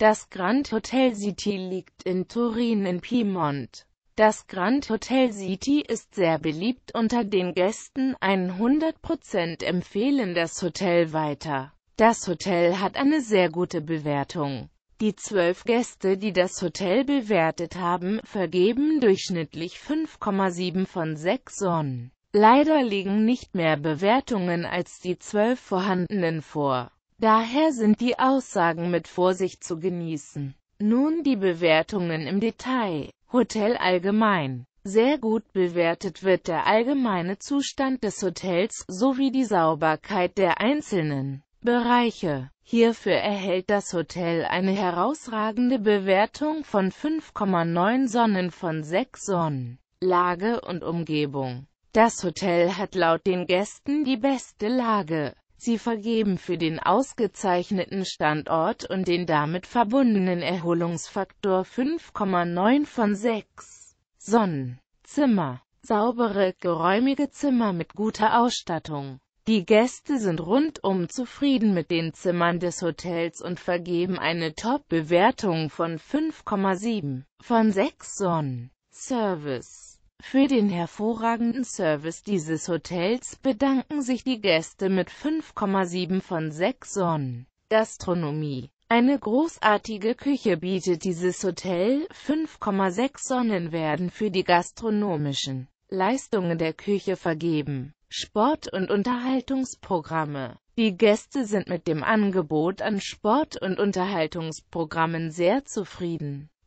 Das Grand Hotel City liegt in Turin in Piemont. Das Grand Hotel City ist sehr beliebt unter den Gästen, 100% empfehlen das Hotel weiter. Das Hotel hat eine sehr gute Bewertung. Die zwölf Gäste, die das Hotel bewertet haben, vergeben durchschnittlich 5,7 von 6 Sonnen. Leider liegen nicht mehr Bewertungen als die zwölf vorhandenen vor. Daher sind die Aussagen mit Vorsicht zu genießen. Nun die Bewertungen im Detail. Hotel allgemein. Sehr gut bewertet wird der allgemeine Zustand des Hotels sowie die Sauberkeit der einzelnen Bereiche. Hierfür erhält das Hotel eine herausragende Bewertung von 5,9 Sonnen von 6 Sonnen. Lage und Umgebung. Das Hotel hat laut den Gästen die beste Lage. Sie vergeben für den ausgezeichneten Standort und den damit verbundenen Erholungsfaktor 5,9 von 6. Sonnen, Zimmer, saubere, geräumige Zimmer mit guter Ausstattung. Die Gäste sind rundum zufrieden mit den Zimmern des Hotels und vergeben eine Top-Bewertung von 5,7 von 6 Sonnen. Service für den hervorragenden Service dieses Hotels bedanken sich die Gäste mit 5,7 von 6 Sonnen. Gastronomie Eine großartige Küche bietet dieses Hotel, 5,6 Sonnen werden für die gastronomischen Leistungen der Küche vergeben. Sport- und Unterhaltungsprogramme Die Gäste sind mit dem Angebot an Sport- und Unterhaltungsprogrammen sehr zufrieden.